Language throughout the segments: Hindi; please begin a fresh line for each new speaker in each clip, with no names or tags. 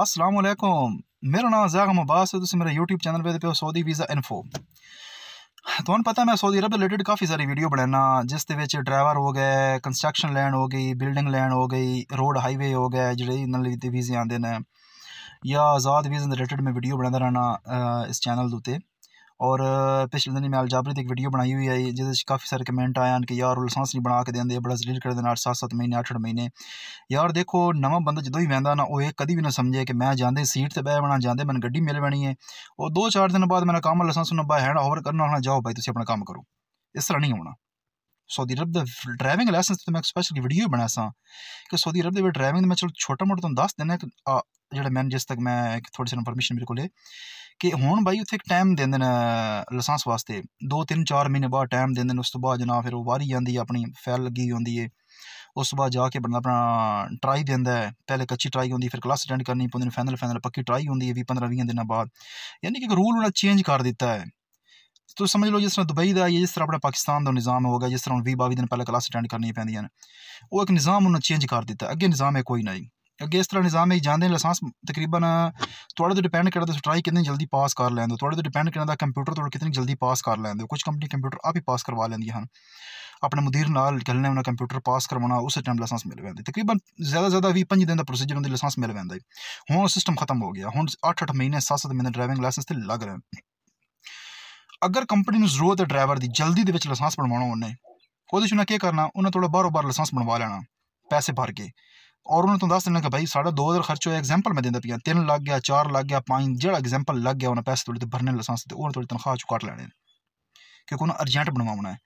अस्सलाम मेरा नाम जैगम अब्बास है मेरे यूट्यूब चैनल पे पर सऊदी वीज़ा इनफो तो पता मैं सऊदी अरब रिलेटेड काफ़ी सारी वीडियो बनाना जिस ड्राइवर हो गए कंस्ट्रक्शन लैंड हो गई बिल्डिंग लैंड हो गई रोड हाईवे हो गए वीजे आते हैं या आजाद वीज़ा रिलेटेड मैं वीडियो बनाता रहना इस चैनल उत्ते ਔਰ ਪਿਛਲੇ ਦਿਨ ਮੈਂ ਅਲਜਾਬਰੀ ਦੀ ਇੱਕ ਵੀਡੀਓ ਬਣਾਈ ਹੋਈ ਹੈ ਜਿਹਦੇ ਵਿੱਚ ਕਾਫੀ ਸਾਰੇ ਕਮੈਂਟ ਆਏ ਹਨ ਕਿ ਯਾਰ ਉਹ ਲਾਇਸੈਂਸ ਨਹੀਂ ਬਣਾ ਕੇ ਦਿੰਦੇ ਬੜਾ ਜ਼ਲੀਲ ਕਰਦੇ ਨਾਲ 7-7 ਮਹੀਨੇ 8-8 ਮਹੀਨੇ ਯਾਰ ਦੇਖੋ ਨਵਾਂ ਬੰਦਾ ਜਦੋਂ ਹੀ ਵੈਂਦਾ ਨਾ ਉਹ ਇਹ ਕਦੀ ਵੀ ਨਾ ਸਮਝੇ ਕਿ ਮੈਂ ਜਾਂਦੇ ਸੀਟ ਤੇ ਬਹਿ ਬਣਾ ਜਾਂਦੇ ਮੈਨੂੰ ਗੱਡੀ ਮਿਲ ਬਣੀ ਹੈ ਉਹ 2-4 ਦਿਨ ਬਾਅਦ ਮੇਰਾ ਕੰਮ ਲਾਇਸੈਂਸ ਨੂੰ ਬਾਹਰ ਹੈਂਡ ਓਵਰ ਕਰਨਾ ਹੋਣਾ ਜਾਓ ਭਾਈ ਤੁਸੀਂ ਆਪਣਾ ਕੰਮ ਕਰੋ ਇਸ ਤਰ੍ਹਾਂ ਨਹੀਂ ਹੋਣਾ सऊदी अरब का ड्राइविंग लाइसेंस तो मैं स्पेशल वीडियो ही बनाया सा कि सऊदी अरब के ड्राइविंग मैं चलो छोटा मोटा तुम दस देना जो मैंने जिस तक मैं थोड़ी सी इन्फॉर्मेशन मेरे को ਕਿ ਹੁਣ ਬਾਈ ਉੱਥੇ ਇੱਕ ਟਾਈਮ ਦਿੰਦੇ ਨੇ ਲਾਇਸੈਂਸ ਵਾਸਤੇ 2-3-4 ਮਹੀਨੇ ਬਾਅਦ ਟਾਈਮ ਦਿੰਦੇ ਨੇ ਉਸ ਤੋਂ ਬਾਅਦ ਜਨਾਬ ਫਿਰ ਉਹ ਵਾਰੀ ਜਾਂਦੀ ਹੈ ਆਪਣੀ ਫੈਲ ਲੱਗੀ ਹੁੰਦੀ ਹੈ ਉਸ ਤੋਂ ਬਾਅਦ ਜਾ ਕੇ ਬੰਦਾ ਆਪਣਾ ਟਰਾਈ ਦਿੰਦਾ ਹੈ ਪਹਿਲੇ ਕੱਚੀ ਟਰਾਈ ਹੁੰਦੀ ਫਿਰ ਕਲਾਸ ਅਟੈਂਡ ਕਰਨੀ ਪੈਂਦੀ ਫਾਈਨਲ ਫਾਈਨਲ ਪੱਕੀ ਟਰਾਈ ਹੁੰਦੀ ਹੈ ਵੀ 15-20 ਦਿਨਾਂ ਬਾਅਦ ਯਾਨੀ ਕਿ ਇੱਕ ਰੂਲ ਉਹਨਾਂ ਚੇਂਜ ਕਰ ਦਿੱਤਾ ਹੈ तो समझ लो जिस तरह दुबई का या जिस तरह अपना पाकिस्तान का निज़ाम होगा जिस तरह हूँ भी बावी दिन पहले क्लास अटेंड करनी पैदा ने वो एक निज़ाम उन्हें चेंज कर दिता अगे निज़ाम है कोई नहीं ਅੱਗੇ ਇਸ ਤਰ੍ਹਾਂ ਨਿਜ਼ਾਮ ਹੈ ਜਾਂਦੇ ਲਾਇਸੈਂਸ ਤਕਰੀਬਨ ਤੁਹਾਡੇ ਤੇ ਡਿਪੈਂਡ ਕਰਦਾ ਤੁਸੀਂ ਟਰਾਈ ਕਿੰਨੀ ਜਲਦੀ ਪਾਸ ਕਰ ਲੈਂਦੇ ਹੋ ਤੁਹਾਡੇ ਤੇ ਡਿਪੈਂਡ ਕਰਦਾ ਕੰਪਿਊਟਰ ਤੁਹਾਡੇ ਕਿੰਨੀ ਜਲਦੀ ਪਾਸ ਕਰ ਲੈਂਦੇ ਹੋ ਕੁਝ ਕੰਪਨੀ ਕੰਪਿਊਟਰ ਆਪ ਹੀ ਪਾਸ ਕਰਵਾ ਲੈਂਦੀਆਂ ਹਨ ਆਪਣੇ ਮੁਦੀਰ ਨਾਲ ਗੱਲਨੇ ਉਹਨਾਂ ਕੰਪਿਊਟਰ ਪਾਸ ਕਰਵਾਉਣਾ ਉਸ ਟਾਈਮ ਲਾਇਸੈਂਸ ਮਿਲ ਜਾਂਦਾ ਤਕਰੀਬਨ ਜ਼ਿਆਦਾ ਜ਼ਿਆਦਾ 20 25 ਦਿਨ ਦਾ ਪ੍ਰੋਸੀਜਰ ਹੁੰਦਾ ਲਾਇਸੈਂਸ ਮਿਲ ਜਾਂਦਾ ਹੁਣ ਸਿਸਟਮ ਖਤਮ ਹੋ ਗਿਆ ਹੁਣ 8-8 ਮਹੀਨੇ 7-7 ਮਹੀਨੇ ਡਰਾਈਵਿੰਗ ਲਾਇਸੈਂਸ ਤੇ ਲੱਗ ਰਹੇ ਅਗਰ ਕੰਪਨੀ ਨੂੰ ਜ਼ਰੂਰਤ ਹੈ ਡਰਾਈਵਰ ਦੀ ਜਲਦੀ ਦੇ ਵਿੱਚ ਲਾਇਸੈਂਸ ਬਣਵਾਉਣਾ ਉਹਨੇ ਉਹਦੇ ਚ ਉਹਨਾਂ ਕੀ ਕਰਨਾ ਉਹਨਾਂ ਥੋੜਾ ਬਾਹਰੋਂ ਬਾਹਰ ਲਾਇਸੈਂਸ ਬਣਵਾ ਲੈਣਾ ਪੈਸੇ ਭਰ ਕੇ और उन्हें तुम दस देना कि भाई साढ़ा दो हज़ार खर्च होया एग्जाम्पल मैं देता पिया तीन लग गया चार लग गया पाँच जो एग्जाम्पल लग गया उन्हें पैसे थोड़े भरने लसंस तो उन्हें थोड़ी तनखा चु कट क्योंकि उन्हें अर्जेंट बनवाना है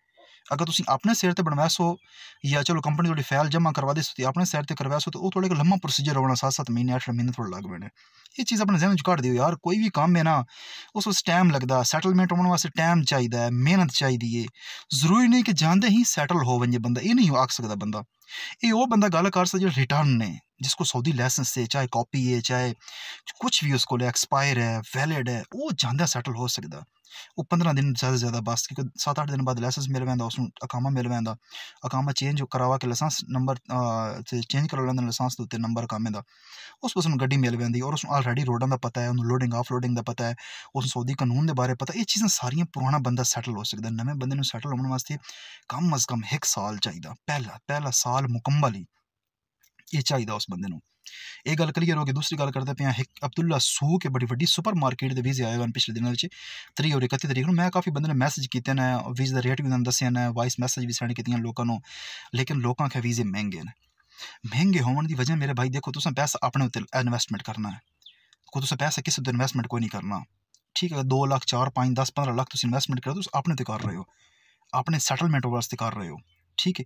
अगर तुम अपने सिर पर बनवासो सो या चलो कंपनी थोड़ी फैल जमा करवा दे सो अपने सिर से करवा सो तो वो थोड़ा लम्बा प्रोसीजर होना सात सत्त महीने अठ महीने थोड़े लग पैने ये चीज़ अपने जहन घट दियो यार कोई भी काम है ना उस टाइम लगता सैटलमेंट होने वास्तव टाइम चाहिए मेहनत चाहिए है जरूरी नहीं कि जानते ही सैटल हो वे बंदा ये नहीं आख सकता बंदा ਇਹ ਉਹ ਬੰਦਾ ਗੱਲ ਕਰ ਸਕता जो रिटर्न ने जिसको सऊदी लाइसेंस से चाहे कॉपी है चाहे कुछ भी उसको एक्सपायर है वैलिड है वो ਜਾਂਦਾ ਸੈਟਲ ਹੋ ਸਕਦਾ ਉਹ 15 ਦਿਨ ਜ਼ਿਆਦਾ ਜ਼ਿਆਦਾ ਬਸ ਕਿ 7-8 ਦਿਨ ਬਾਅਦ ਲਾਇਸੈਂਸ ਮਿਲ ਜਾਂਦਾ ਉਸ ਨੂੰ ਅਕਾਮਾ ਮਿਲ ਜਾਂਦਾ ਅਕਾਮਾ ਚੇਂਜ ਕਰਾਵਾ ਕੇ ਲਾਇਸੈਂਸ ਨੰਬਰ ਚੇਂਜ ਕਰ ਲੈਂਦਾ ਲਾਇਸੈਂਸ ਦੇ ਉੱਤੇ ਨੰਬਰ ਕਾਮੇ ਦਾ ਉਸ ਉਸ ਨੂੰ ਗੱਡੀ ਮਿਲ ਜਾਂਦੀ ਔਰ ਉਸ ਨੂੰ ਆਲਰੇਡੀ ਰੋਡਾਂ ਦਾ ਪਤਾ ਹੈ ਉਹਨੂੰ ਲੋਡਿੰਗ ਆਫ ਲੋਡਿੰਗ ਦਾ ਪਤਾ ਹੈ ਉਸ ਨੂੰ ਸੌਦੀ ਕਾਨੂੰਨ ਦੇ ਬਾਰੇ ਪਤਾ ਇਹ ਚੀਜ਼ਾਂ ਸਾਰੀਆਂ ਪੁਰਾਣਾ ਬੰਦਾ ਸੈਟਲ ਹੋ ਸਕਦਾ ਨਵੇਂ ਬੰਦੇ ਨੂੰ ਸੈਟਲ ਹੋਣ ਵਾਸਤੇ ਕਮ ਅਜ਼ ਕਮ 1 ਸਾਲ ਚਾਹੀਦਾ ਪਹਿਲਾ ਪਹਿਲਾ ਸਾਲ ਹਲ ਮੁਕੰਮਲ ਹੀ ਇਹ ਚਾਹੀਦਾ ਉਸ ਬੰਦੇ ਨੂੰ ਇਹ ਗੱਲ ਕਲੀਅਰ ਹੋ ਗਈ ਦੂਸਰੀ ਗੱਲ ਕਰਦੇ ਪਿਆ ਇੱਕ ਅਬਦੁੱਲਾ ਸੂਕ ਹੈ ਬੜੀ ਵੱਡੀ ਸੁਪਰ ਮਾਰਕੀਟ ਦੇ ਵੀਜ਼ੇ ਆਏ ਹਨ ਪਿਛਲੇ ਦਿਨਾਂ ਵਿੱਚ 3 ਔਰ 31 ਤਰੀਕ ਨੂੰ ਮੈਂ ਕਾਫੀ ਬੰਦੇ ਨੇ ਮੈਸੇਜ ਕੀਤੇ ਨੇ ਵੀਜ਼ੇ ਦਾ ਰੇਟ ਵੀ ਉਹਨਾਂ ਦੱਸਿਆ ਨੇ ਵਾਇਸ ਮੈਸੇਜ ਵੀ ਸੈਂਡ ਕੀਤੀਆਂ ਲੋਕਾਂ ਨੂੰ ਲੇਕਿਨ ਲੋਕਾਂ ਕੇ ਵੀਜ਼ੇ ਮਹਿੰਗੇ ਨੇ ਮਹਿੰਗੇ ਹੋਣ ਦੀ ਵਜ੍ਹਾ ਮੇਰੇ ਭਾਈ ਦੇਖੋ ਤੁਸੀਂ ਪੈਸਾ ਆਪਣੇ ਉੱਤੇ ਇਨਵੈਸਟਮੈਂਟ ਕਰਨਾ ਹੈ ਕੋ ਤੁਸੀਂ ਪੈਸਾ ਕਿਸੇ ਉੱਤੇ ਇਨਵੈਸਟਮੈਂਟ ਕੋਈ ਨਹੀਂ ਕਰਨਾ ਠੀਕ ਹੈ 2 ਲੱਖ 4 5 10 15 ਲੱਖ ਤੁਸੀਂ ਇਨਵੈਸਟਮੈਂਟ ਕਰੋ ਤੁਸੀਂ ਆਪਣੇ ਤੇ ਕਰ ਰਹੇ ਹੋ ਆਪਣੇ ਸੈਟਲਮੈਂਟ ਵਾਸਤੇ ਕਰ ਰਹੇ ਹੋ ठीक है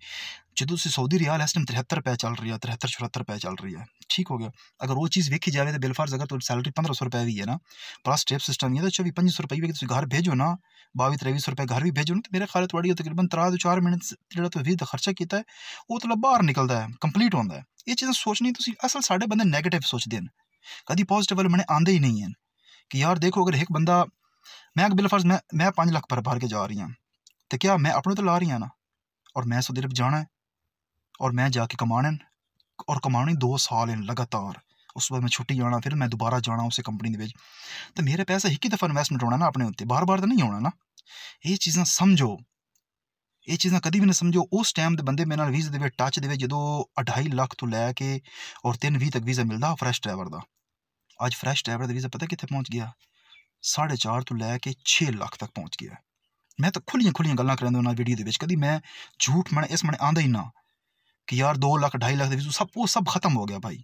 जो सऊदी रियाल है इस टाइम तिहत्तर रुपये चल रही है तिहत्तर चौहत्तर रुपये चल रही है ठीक हो गया अगर वो चीज़ वेखी जाए तो बिलफर्ज अगर तो सैलरी पंद्रह सौ रुपये भी है ना प्लस टेप सिस्टम ही है तो चौबी पंजी सौ रुपये भी घर भेजो ना बावी त्रेवी सौ रुपये घर भी भेजो ना तो मेरे ख्याल थोड़ी तकरीबन त्रा दो चार मिनट जो तो वीर खर्चा किया है वो तो बाहर निकलता है कंप्लीट होता है ये चीज़ें सोचनी तो असल साढ़े बंद नैगेटिव सोचते हैं कभी पॉजिटिव वाले मैंने आते ही नहीं है कि यार देखो अगर एक बंदा मैं बिलफर्ज मैं मैं पांच लख पर भर के जा रही हूँ तो क्या मैं अपने तो ला रही हूँ ना और मैं सऊदी अरब जाना है और मैं जाके कमाने और कमाने दो साल इन लगातार उस बाद मैं छुट्टी आना फिर मैं दोबारा जाना उस कंपनी के तो मेरे पैसे एक ही दफा इन्वैसमेंट होना ना अपने उत्ते बार बार तो नहीं आना ना ये चीज़ा समझो ये चीज़ा कभी भी नहीं समझो उस टाइम तो के बंद मेरे वीजा दे टच दे जो अढ़ाई लख तो लैके और तीन भी तक वीज़ा मिलता फ्रैश ड्राइवर का अच्छ फ्रैश ड्राइवर का वीज़ा पता कितने पहुँच गया साढ़े चार तो लैके छे लख तक पहुँच गया मैं तो खुलिया खुलिया गल् कर वीडियो के कभी मैं झूठ मैंने इस मैंने आंदा ही ना कि यार दो लख ढाई लख सब वो सब खत्म हो गया भाई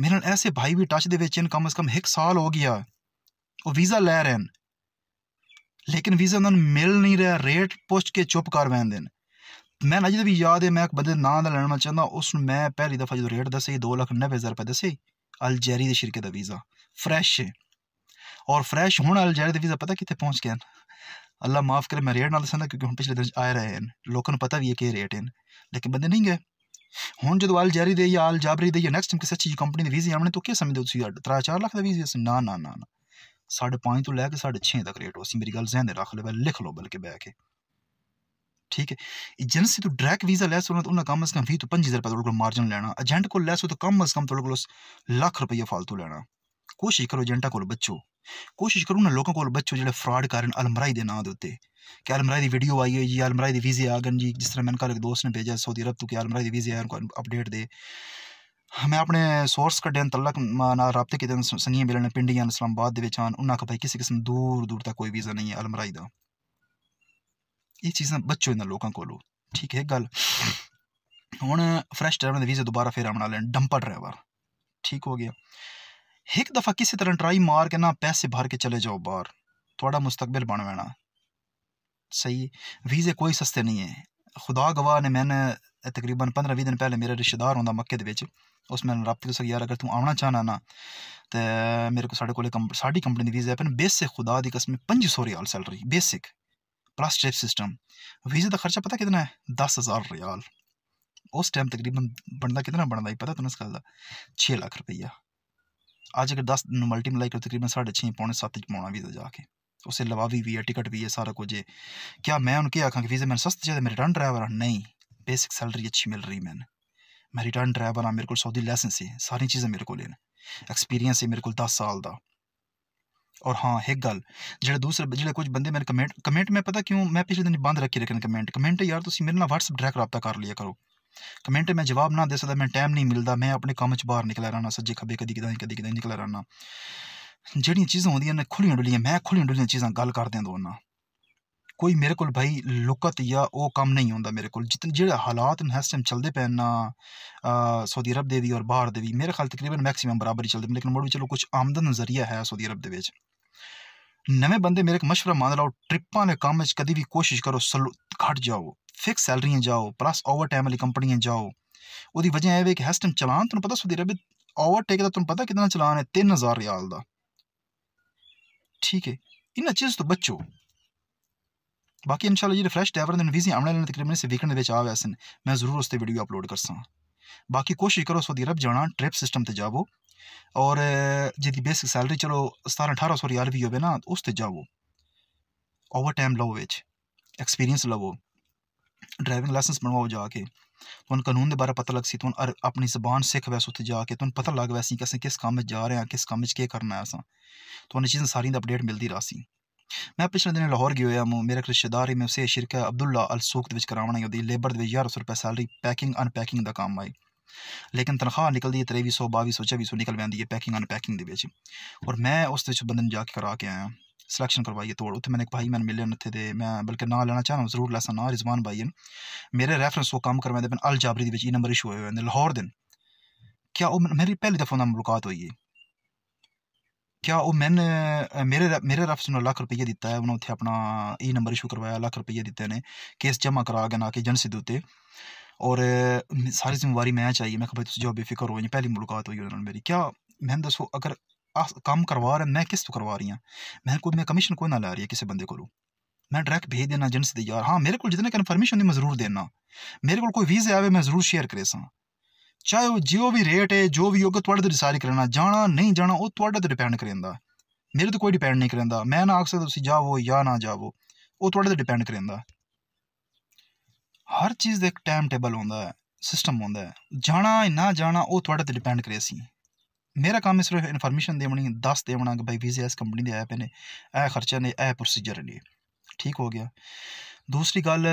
मेरे ऐसे भाई भी टच के कम अज कम एक साल हो गया वो वीज़ा लै रहे लेकिन वीज़ा उन्होंने मिल नहीं रहा रेट पुछ के चुप कर बैन देन मैं अजय भी याद है मैं एक बंद ना लैंड मैं चाहता उस मैं पहली दफा जो रेट दसे दो लख नब्बे हज़ार रुपये दसे अलजैरी के शिरके का वीज़ा फ्रैश है और फ्रैश हूँ अलजैरी का वीज़ा पता कितने पहुँच गया अल्लाह माफ करे मैं रेट ना दसा क्योंकि हम पिछले दिन आए रहे हैं लोगों को पता भी है कि रेट हैं लेकिन बंदे नहीं गए हूँ जो आल जारी दे आल जाबरी दे या नैक्सट टाइम किसी अच्छी कंपनी के वीजे आने तो क्या समझते हो त्रा चार लाख का वीजे ना ना ना ना साढ़े पाँच तो लैके साढ़े छे तक रेट हो सी मेरी गल जहन रख लो लिख लो बल्कि बह के ठीक है एजेंसी तो डायरेक्ट वीजा लैस होना तो उन्हें कम अज कम भी तो पंजी हज़ार रुपये मार्जिन लेना एजेंट को लैस हो तो कम अज कम थोड़े को लख रुपये फालतू लेना कोशिश करो जनता को बचो कोशिश करो ना लोगों को बचो जो फ्रॉड कर अलमराई के नाँ के उत्ते कि अलमराई की वीडियो आई है जी अलमराई के वीजे आ गए जी जिस तरह मैंने कल एक दोस्त ने भेजा सऊदी अरब तू कि अलमराई की वीजे आए अपडेट दे मैं अपने सोर्स कटियान तलक रबते कि संघियाँ मिलने पिंडियां इस्लामाबाद के आन उन्हें आख भाई किसी किस्म दूर दूर तक कोई वीज़ा नहीं है अलमराई का ये चीज़ा बचो इन्हें लोगों को ठीक है गल हूँ फ्रैश ड्राइवर वीजे दोबारा फिर आने वाले डंपर ड्राइवर ठीक हो गया एक दफ़ा किसी तरह ट्राई मार के ना पैसे भर के चले जाओ बाहर थोड़ा मुस्तबिल बनवेना सही वीज़े कोई सस्ते नहीं है खुदा गवाह ने मैंने तकरीबन पंद्रह भी दिन पहले मेरा रिश्तेदार होता मक्के उस मैंने रब तुस यार अगर तू आना चाहना ना तो मेरे को साढ़े कोल साड़ी कंपनी की वीज़ा है बेसिक खुदा की कसम पंजी सौ रियाल salary basic plus trip system वीज़े का खर्चा पता कितना है दस हज़ार रियाल उस टाइम तकरीबन बनता कितना बनता पता तुम्हें इस गल का छः लाख रुपया अज अगर दस दिन मल्टीप्लाई करो तकरीबन साढ़े ਪੌਣੇ 7 सत्त ਪਾਉਣਾ ਵੀਜ਼ਾ जाके ਕੇ उससे अलावा भी है टिकट भी है सारा कुछ है क्या मैं उन्होंने आखा कि वीज़ा मैंने सस्ते चाहिए मैं रिटर्न ड्राइवर हाँ नहीं बेसिक सैलरी अच्छी मिल रही मैंने मैं रिटर्न ड्राइवर हाँ मेरे को सऊदी लाइसेंस है सारी चीज़ें मेरे को एक्सपीरियंस है मेरे को दस साल का और हाँ एक गल जो दूसरे जो कुछ बंदे मैंने कमेंट कमेंट मैं पता क्यों मैं पिछले दिन बंद रखी रखने कमेंट कमेंट यार तुम मेरे ना वट्सअप डायरेक्ट रबता कर लिया करो कमेंट में जवाब ना दे सकदा मैं टाइम नहीं मिलता मैं अपने कम्म च बहर निकल रहा सज्जे खबे कदी कद कदी कद निकल रहा जेह्ड़ियां चीज़ां होंदियां न खुल्लियां डुल्लियां मैं खुल्लियां डुल्लियां चीज़ां गल्ल करदे दौड़ना कोई मेरे को भाई लुकत या ओह् कम्म नेईं होंदा मेरे को जितने जेह्ड़े हालात न इस टाइम चलते पे ना सऊदी अरब के भी और बाहर के भी मेरे ख्याल तकरीबन मैक्सिमम बराबर ही चलते लेकिन मुड़ बी चलो कुछ आमदन जरिया है सऊदी अरब दे बिच नमें बंदे मेरे को मशवरा मान लाओ ट्रिपां आह्ले कम्म च कदी कोशिश करो सलो घट जाओ फिक्स सैलरियाँ जाओ प्लस ओवर टाइम वाली कंपनियाँ जाओ वो वजह है कि हैस टाइम चलान तुम पता सऊदी अरब ओवरटेक का तुम पता कितना चलान है तीन हज़ार रियाल का ठीक है इन चीज़ तो बचो बाकी इनशाला जो फ्रैश ड्राइवर ने वीजी आने लगे तकरीबन इस वीकेंड में आ वैसे मैं जरूर उस वीडियो अपलोड कर बाकी कोशिश करो सऊदी अरब जाना ट्रिप सिस्टम से जावो और जी बेसिक सैलरी चलो सतारह अठारह सौ रियाल भी हो उस पर जावो ओवर टाइम लो बच्चे एक्सपीरियंस लवो ड्राइविंग लाइसेंस बनवाओ जाके तो कानून के बारे पता लग सी तुम अपनी जबान सीख वैसे उत्थे जाके तुम पता लग वैसी कि अस किस में जा रहे हैं किस काम के करना है असा तो उन्हें चीज़ें सारी अपडेट मिलती रहा सी मैं पिछले दिन लाहौर गए हुआ मेरा एक रिश्तेदार ही मैं उसे शिरका अब्दुल्ला अलसूख करावना है ही लेबर के सौ रुपये सैलरी पैकिंग अनपैकिंग का काम आई लेकिन तनखा निकलती है त्रेवी सौ बावी सौ चौबी सौ निकल पैंती है पैकिंग अनपैकिंग और मैं उस बंद जाके करा के आया सिलेक्शन करवाइए तोड़ उ मैंने एक भाई मैंने मिले उत्थै दे मैं बल्कि ना लेना चाहना जरूर लैसा ना रिजवान भाई न मेरे रैफरेंस ओह् करवाए करवांदे अल जाबरी दे नंबर इशू होए लाहौर दिन क्या मेरी पहली दफा उन्होंने मुलाकात हुई है क्या वो मैंने मेरे मेरे रफ ने लक्ख रुपये दिता है उन्होंने अपना ई नंबर इशू करवाया लख रुपये दिते ने केस जमा करा गया ना कि एजेंसी के उत्ते और सारी जिम्मेवारी मैं चाहिए मैं भाई तुस बेफिक्रो बेफिक्र हो मुलाकात हुई उन्होंने मेरी क्या मैंने दसो अगर ਕੰਮ ਕਰਵਾ ਰਿਹਾ ਮੈਂ ਕਿਸ ਤੋਂ ਕਰਵਾ ਰਹੀ ਹਾਂ ਮੈਂ ਕੋਈ ਮੈਂ ਕਮਿਸ਼ਨ ਕੋਈ ਨਾ ਲੈ ਰਹੀ ਕਿਸੇ ਬੰਦੇ ਕੋਲੋਂ ਮੈਂ ਡਾਇਰੈਕਟ ਭੇਜ ਦੇਣਾ ਏਜੰਸੀ ਦੇ ਯਾਰ ਹਾਂ ਮੇਰੇ ਕੋਲ ਜਿੰਨੇ ਕਨਫਰਮੇਸ਼ਨ ਨੇ ਜ਼ਰੂਰ ਦੇਣਾ ਮੇਰੇ ਕੋਲ ਕੋਈ ਵੀਜ਼ਾ ਆਵੇ ਮੈਂ ਜ਼ਰੂਰ ਸ਼ੇਅਰ ਕਰੇ ਚਾਹੇ ਉਹ ਜਿਉ ਵੀ ਰੇਟ ਹੈ ਜੋ ਵੀ ਹੋਗਾ ਤੁਹਾਡੇ ਤੇ ਡਿਸਾਈਡ ਕਰਨਾ ਜਾਣਾ ਨਹੀਂ ਜਾਣਾ ਉਹ ਤੁਹਾਡੇ ਤੇ ਡਿਪੈਂਡ ਕਰੇਂਦਾ ਮੇਰੇ ਤੇ ਕੋਈ ਡਿਪੈਂਡ ਨਹੀਂ ਕਰੇਂਦਾ ਮੈਂ ਨਾ ਆਖ ਸਕਦਾ ਤੁਸੀਂ ਜਾਵੋ ਜਾਂ ਨਾ ਜਾਵੋ ਉਹ ਤੁਹਾਡੇ ਤੇ ਡਿਪੈਂਡ ਕਰੇਂਦਾ ਹਰ ਚੀਜ਼ ਦਾ ਇੱਕ ਟਾਈਮ ਟੇਬਲ ਹੁੰਦਾ ਹੈ ਸਿਸਟਮ ਹੁੰਦਾ ਹੈ ਜਾਣਾ ਨਾ ਜਾਣਾ ਉਹ ਤੁਹਾਡੇ ਤੇ ਡਿਪੈਂਡ ਕਰੇ ਸੀ मेरा कम्म सिर्फ इन्फॉर्मेशन देनी दस देना कि भाई वीज़ा इस कंपनी के ऐप ने यह खर्चा ने यह प्रोसीजर ने ठीक हो गया दूसरी गल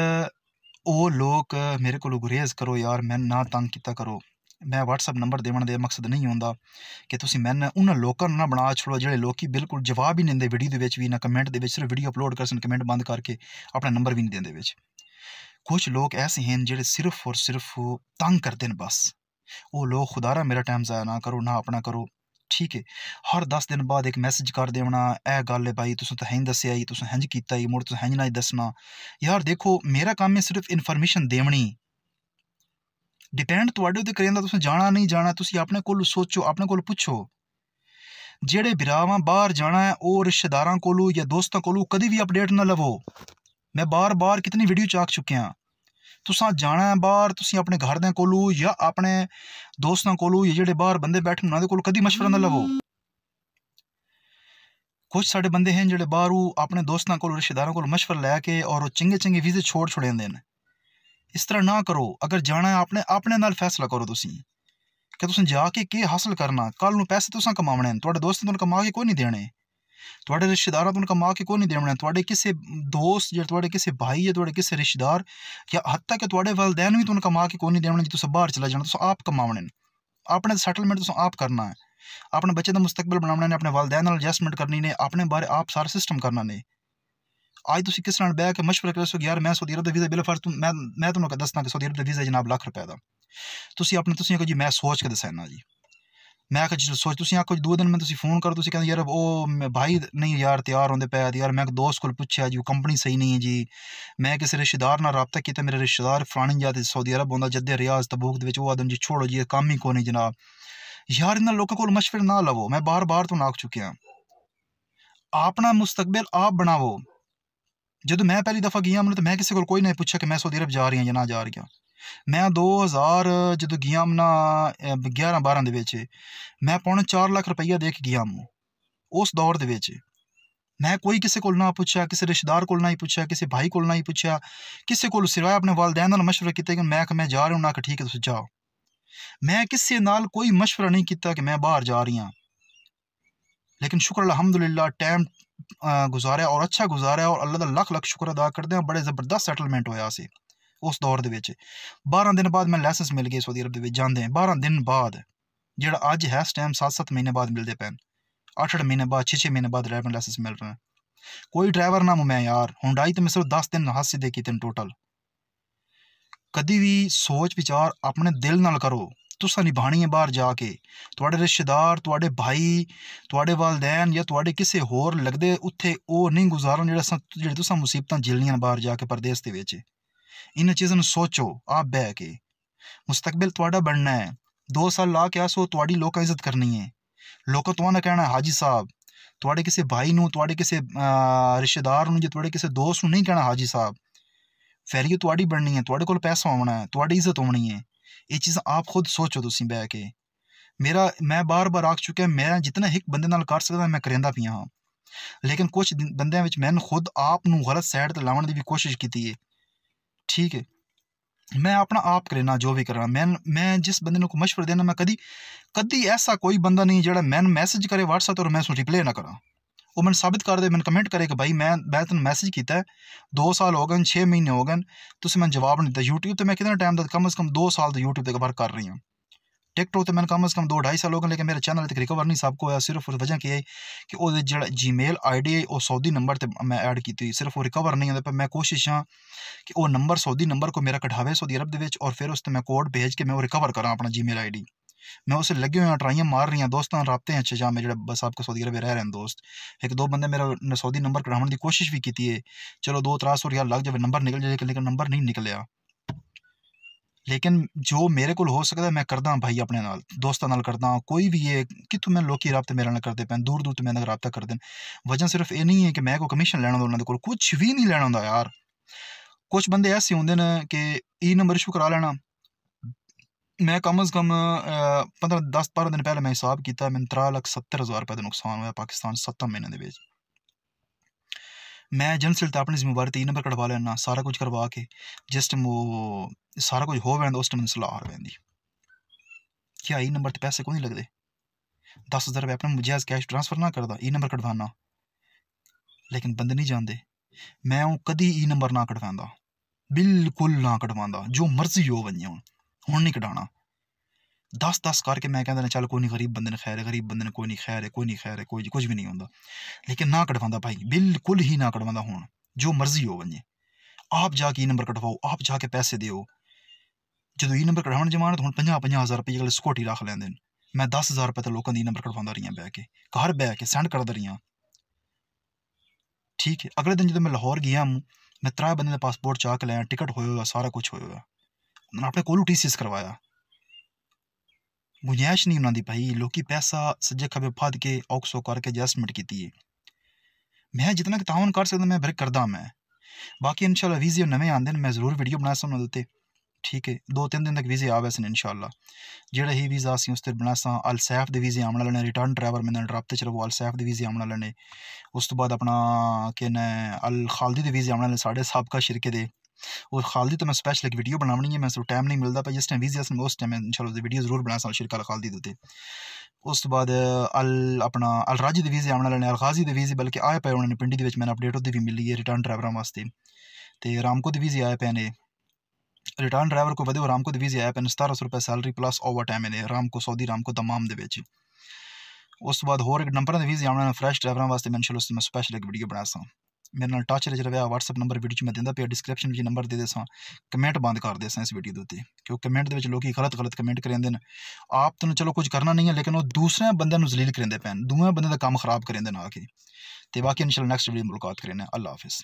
ਉਹ ਲੋਕ ਮੇਰੇ ਕੋਲੋਂ ਗੁਰੇਜ਼ ਕਰੋ ਯਾਰ ਮੈਂ ਨਾ ਤੰਗ ਕੀਤਾ ਕਰੋ ਮੈਂ WhatsApp ਨੰਬਰ ਦੇਵਣ ਦੇ ਮਕਸਦ ਨਹੀਂ ਹੁੰਦਾ ਕਿ ਤੁਸੀਂ ਮੈਂ ਉਹਨਾਂ ਲੋਕਾਂ ਨੂੰ ਨਾ ਬਣਾ ਛੋੜੋ ਜਿਹੜੇ ਲੋਕੀ ਬਿਲਕੁਲ ਜਵਾਬ ਹੀ ਨਹੀਂ ਦਿੰਦੇ ਵੀਡੀਓ ਦੇ ਵਿੱਚ ਵੀ ਨਾ ਕਮੈਂਟ ਦੇ ਵਿੱਚ ਸਿਰਫ ਵੀਡੀਓ ਅਪਲੋਡ ਕਰਸਨ ਕਮੈਂਟ ਬੰਦ ਕਰਕੇ ਆਪਣਾ ਨੰਬਰ ਵੀ ਨਹੀਂ ਦਿੰਦੇ ਵਿੱਚ ਕੁਝ ਲੋਕ ਐਸੇ ਹਨ ਜਿਹੜੇ ਸਿਰਫ ਔਰ ਸਿਰਫ ਤੰਗ ਕਰਦੇ ਨੇ ਬਸ ओ लोग खुदा रा मेरा टाइम ज़ाया ना करो ना अपना करो ठीक है हर दस दिन बाद एक मैसेज कर देना यह गल है भाई तुम तो हैंज दस्सेआ ही तुस हैंज कीता मुड़ तुस हेंज ना ही दस्सना यार देखो मेरा काम है सिर्फ इन्फॉर्मेशन देवनी डिपेंड थोड़े उत्ते करेंदा तुस जाना नहीं जाना तुस अपने कोल सोचो अपने कोल पुच्छो ਜਿਹੜੇ ਬਿਰਾਵਾਂ ਬਾਹਰ ਜਾਣਾ ਹੈ ਉਹ ਰਿਸ਼ਤੇਦਾਰਾਂ ਕੋਲੋਂ ਜਾਂ ਦੋਸਤਾਂ ਕੋਲੋਂ ਕਦੀ ਵੀ ਅਪਡੇਟ ਨਾ ਲਵੋ ਮੈਂ ਬਾਰ-ਬਾਰ ਕਿਤਨੀ ਵੀਡੀਓ ਚਾਕ ਚੁੱਕਿਆ तुसा जाना है बाहर तुसी अपने घर दे कोलू या अपने दोस्तों कोलू या जेडे बाहर बंदे बैठे उन्होंने को कभी मशवरा ना लवो कुछ साढ़े बंदे हैं जो बहरू अपने दोस्तों को रिश्तेदारों को मशवरा लैके और चंगे चंगे वीजे छोड़ छोड़े इस तरह ना करो अगर जाना है अपने अपने नाल फैसला करो तुसी कि तुम जाके के हासिल करना कल पैसे तुसें कमाने दोस्तों तुम कमा के कोई नहीं देने थोड़े रिश्तेदार अपने का माँ के कौन नहीं देने थोड़े किसी दोस्त या थोड़े किसी भाई या थोड़े किसी रिश्तेदार या हद तक थोड़े वालदेन भी तुम्हें माँ के कौन नहीं देना जी तुम बाहर चला जाने तुम आप कमाने अपने सैटलमेंट तुम आप करना है अपने बच्चे का मुस्तबिल बनाने अपने वालदेन एडजस्टमेंट करनी ने अपने बारे आप सारा सिस्टम करना ने आज तुम किस बह के मशवरा कर सो यार मैं सऊदी अरब के वीजा बिल फर्ज तुम मैं मैं तुम्हें दसा कि सऊदी अरब के वीजा जनाब लख रुपये का तुम अपने तुम जी मैं सोच के दसा जी मैं कुछ सोच तुम आखो दो दिन में फोन करो तुम कहते यार वो भाई नहीं यार तैयार होते पे यार मैं एक दोस्त को पूछा जी कंपनी सही नहीं है जी मैं किसी रिश्तेदार ना रबता किया मेरे रिश्तेदार फलानी जाते सऊदी अरब आंता जद्दे रियाज तबूक वो आदम जी छोड़ो जी काम ही कौन जनाब यार इन्होंने लोगों को मशवरे ना लवो मैं बार बार तो नाक चुके अपना मुस्तकबिल आप बनावो जो मैं पहली दफा गया मैंने तो मैं किसी कोई नहीं पूछा कि मैं सऊदी अरब जा रही हूँ या ना जा रही हाँ मैं दो हज़ार जो गया ग्यारह बारह के मैं पौने चार लख रुपया देख गया उस दौर मैं कोई किसी को ना पूछा किसी रिश्तेदार को ना ही पूछा किसी भाई को ना ही पूछा किसी को सिवाय अपने वालदेन मशवरा किया कि मैं मैं जा रहा हूँ ठीक है तुम जाओ मैं किसी नाल कोई मशवरा नहीं किया कि मैं बाहर जा रही हाँ लेकिन शुक्र अलहमदुल्ला टाइम गुजारे और अच्छा गुजारे और अल्लाह का लख लख शुक्र अदा करते हैं बड़े जबरदस्त सैटलमेंट होया उस दौर बारह दिन बाद मैं लैसेस मिल गए सऊदी अरब बारह दिन बाद जो अज है इस टाइम सत सत महीने बाद मिलते पैन अठ अठ महीने बाद छे छे महीने बाद ड्राइवर लाइसेंस मिल रहा है कोई ड्राइवर ना मैं यार हुडाई तो मैं सिर्फ दस दिन हस से देखी तीन टोटल कभी भी सोच विचार अपने दिल न करो तुसा निभानी है बहर जाके थोड़े रिश्तेदार थोड़े भाई थोड़े वालदैन या थोड़े किसी होर लगते उत्थे वो नहीं गुजारन जो जो तुसा मुसीबत झेलनिया बहार जाके परदेस के इन चीज़ों सोचो आप बह के मुस्तकबिल बनना है दो साल ला के आसो थोड़ी लोग इज्जत करनी है लोगों तुम ने कहना है हाजी साहब थोड़े किसी भाई नू थुआढ़े किसी रिश्तेदार नू जां दोस्त नहीं कहना हाजी साहब वैल्यू थोड़ी बननी है थोड़े को पैसा आना है थोड़ी इज्जत होनी है ये चीज़ आप खुद सोचो तुम बह के मेरा मैं बार बार आख चुका मैं जितना एक बंद कर सकदा मैं करेंदा पिया हाँ लेकिन कुछ बंद मैंने खुद आप नलत गलत साइड लाने की भी कोशिश की है ठीक है मैं अपना आप करना जो भी करना मैं मैं जिस बंदे को मशवरा देना मैं कभी कभी ऐसा कोई बंदा नहीं जरा मैं मैसेज करे वट्सअप और मैं उसको रिप्लाई ना करा वो मैंने साबित कर दे मैंने कमेंट करे कि भाई मैं मैं तेन मैसेज किया दो साल हो गए छः महीने हो गए तुम मैंने जवाब नहीं दिता यूट्यूब तो मैं कितना टाइम तक कम अज़ कम दो साल तो यूट्यूब तक बार कर रही हूँ टिकटॉक तो मैंने कम अज कम दो ढाई साल हो गए लेकिन मेरे चैनल तक रिकवर नहीं सब को सिर्फ उस वजह की है कि जो जीमेल आई डी है वो सऊदी नंबर से मैं ऐड की सिर्फ वो रिकवर नहीं आता पर मैं कोशिश हाँ कि वो नंबर सऊदी नंबर को मेरा कटावे सऊदी अरब और फिर उस मैं कोड भेज के मैं रिकवर करा अपना जी मेल आई डी मैं उससे लगे हुए ट्राइया मार रही हूँ दोस्तों रबते हैं अच्छे जामे जो बस आपके सऊदी अरब रह रहे हैं दोस्त एक दो बंदे मेरा सऊदी नंबर कढ़ाने की कोशिश भी की है चलो दो त्रा सौ रुपया लग जाए नंबर निकल जाए लेकिन नंबर नहीं निकलिया ਲੇਕਿਨ ਜੋ ਮੇਰੇ ਕੋਲ ਹੋ ਸਕਦਾ ਮੈਂ ਕਰਦਾ ਭਾਈ ਆਪਣੇ ਨਾਲ ਦੋਸਤਾਂ ਨਾਲ ਕਰਦਾ ਕੋਈ ਵੀ ਇਹ ਕਿਥੋਂ ਮੈਂ ਲੋਕੀ ਰਾਬਤੇ ਮੇਰੇ ਨਾਲ ਕਰਦੇ ਪੈਣ ਦੂਰ ਦੂਰ ਤੋਂ ਮੇਰੇ ਨਾਲ ਰਾਬਤਾ ਕਰਦੇ ਨੇ ਵਜ੍ਹਾ ਸਿਰਫ ਇਹ ਨਹੀਂ ਹੈ ਕਿ ਮੈਂ ਕੋ ਕਮਿਸ਼ਨ ਲੈਣਾ ਉਹਨਾਂ ਦੇ ਕੋਲ ਕੁਝ ਵੀ ਨਹੀਂ ਲੈਣਾ ਹੁੰਦਾ ਯਾਰ ਕੁਝ ਬੰਦੇ ਐਸੇ ਹੁੰਦੇ ਨੇ ਕਿ ਈ ਨੰਬਰ ਇਸ਼ੂ ਕਰਾ ਲੈਣਾ मैं कम अज़ कम पंद्रह दस बारह दिन पहले मैं हिसाब किया मैंने त्रा लख सत्तर हज़ार रुपये का नुकसान होया पाकिस्तान सत्तर महीने के मैं जन सिलता अपनी जिम्मेवारी तीन नंबर कटवा लैना सारा कुछ करवा के जिस टाइम वो सारा कुछ हो पैंता उस टाइम सलाह हार पैंती क्या ई नंबर पैसे कौन नहीं लगते दस हज़ार रुपये अपना मुझे कैश ट्रांसफर ना करता ई नंबर कटवाना लेकिन बंद नहीं जानते मैं हूँ कभी ई नंबर ना कटवाता बिल्कुल ना कटवाता जो मर्जी हो बंजे हूँ हूँ नहीं कटा दस दस करके मैं कहना चल कोई नहीं गरीब बंद ने खैर है गरीब बंद ने कोई नहीं खैर है कोई नहीं खैर है कोई कुछ भी नहीं होंगे लेकिन ना कटवाता भाई बिल्कुल ही ना कटवाता हूँ जो मर्जी हो वजे आप जाके ई नंबर कटवाओ आप जाके पैसे दो जो ई नंबर कटाने जमानत हूँ पाँह पाँ हज़ार रुपये अगले स्कोटी रख लेंदेन मैं दस हज़ार रुपये तो लोगों का ई नंबर कटवा रही बह के घर बह के सेंड करता रही हाँ ठीक है अगले दिन जो मैं लाहौर गया हूँ मैं त्रै बंद पासपोर्ट चाह के लाया टिकट होया सारा कुछ होया उन्होंने अपने कोलू टी करवाया गुंजाइश नहीं उन्होंने पाई लोग पैसा सज्जे खबे फाद के औक औखसो करके एडजस्टमेंट की मैं जितना तावन कर सकता मैं ब्रेक करदा मैं बाकी इन शाला वीजे नवे आते हैं मैं जरूर वीडियो बना सकता उन्होंने ठीक है दो तीन दिन तक वीजे आ वैसे इन शाला जो ही वीजा अस उस बना सा अल सैफ के वीजे आने वाले रिटर्न ड्राइवर मेरे ड्रप्त चलो अल सैफ के वीजे आने वाले ने उस तो बाद अपना कहना अल खाली के वीजे आने वाले साढ़े सबका शिरके के और खालदी तो मैं स्पैशल एक वीडियो बनानी है मैं सब टाइम नहीं मिलता पर जिस टाइम बिजी अस उस टाइम मैं चलो वीडियो जरूर बना सकता शिरका खालदी दे उस तो बाद अल अपना अलराजी के वीज़े आने वाले ने अलगाजी के वीज़े बल्कि आए पे उन्होंने पिंडी के मैंने अपडेट ओह्दी भी मिली है रिटर्न ड्राइवर वास्ते तो रामको के वीज़े आए पे ने रिटर्न ड्राइवर को बदे रामको के वीज़े आए पे सतारह सौ रुपये सैलरी प्लस ओवर टाइम ने रामको सऊदी रामको दमाम के उस तो बाद होर नंबर के वीज़े आने फ्रैश ड्राइवर वास्ते मैं उस तो मैं स्पैशल एक वीडियो बना सकता ਮੇਰੇ ਨਾਲ ਟੱਚ ਰਿਹਾ ਜਿਹੜਾ WhatsApp ਨੰਬਰ ਵੀਡੀਓ 'ਚ ਮੈਂ ਦਿੰਦਾ ਪਿਆ ਡਿਸਕ੍ਰਿਪਸ਼ਨ ਵਿੱਚ ਨੰਬਰ ਦੇ ਦੇਸਾਂ ਕਮੈਂਟ ਬੰਦ ਕਰ ਦੇਸਾਂ ਇਸ ਵੀਡੀਓ ਦੇ ਉੱਤੇ ਕਿਉਂਕਿ ਕਮੈਂਟ ਦੇ ਵਿੱਚ ਲੋਕੀ ਗਲਤ ਗਲਤ ਕਮੈਂਟ ਕਰੀ ਜਾਂਦੇ ਨੇ ਆਪ ਤੁਹਾਨੂੰ ਚਲੋ ਕੁਝ ਕਰਨਾ ਨਹੀਂ ਹੈ ਲੇਕਿਨ ਉਹ ਦੂਸਰੇ ਬੰਦੇ ਨੂੰ ਜ਼ਲੀਲ ਕਰਦੇ ਪੈਣ ਦੂਏ ਬੰਦੇ ਦਾ ਕੰਮ ਖਰਾਬ ਕਰਦੇ ਨੇ ਆ ਕੇ ਤੇ ਬਾਕੀ ਇਨਸ਼ਾਅੱਲਾ ਨੈਕਸਟ ਵੀਡੀਓ ਮੁਲਾਕਾਤ ਕਰਨੇ ਅੱਲਾ ਹਾਫਿਜ਼